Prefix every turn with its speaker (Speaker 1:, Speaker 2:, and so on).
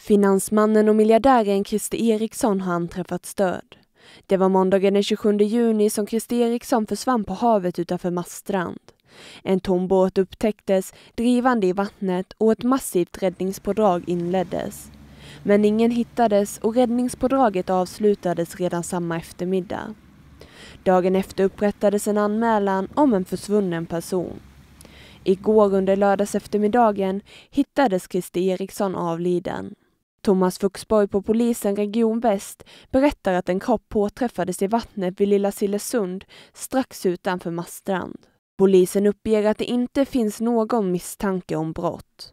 Speaker 1: Finansmannen och miljardären Christer Eriksson har anträffats död. Det var måndagen den 27 juni som Christer Eriksson försvann på havet utanför Mastrand. En tom båt upptäcktes drivande i vattnet och ett massivt räddningspådrag inleddes. Men ingen hittades och räddningspådraget avslutades redan samma eftermiddag. Dagen efter upprättades en anmälan om en försvunnen person. Igår under lördags eftermiddagen hittades Christer Eriksson avliden. Thomas Fuxborg på polisen Region Väst berättar att en kropp påträffades i vattnet vid Lilla Sillesund strax utanför Marstrand. Polisen uppger att det inte finns någon misstanke om brott.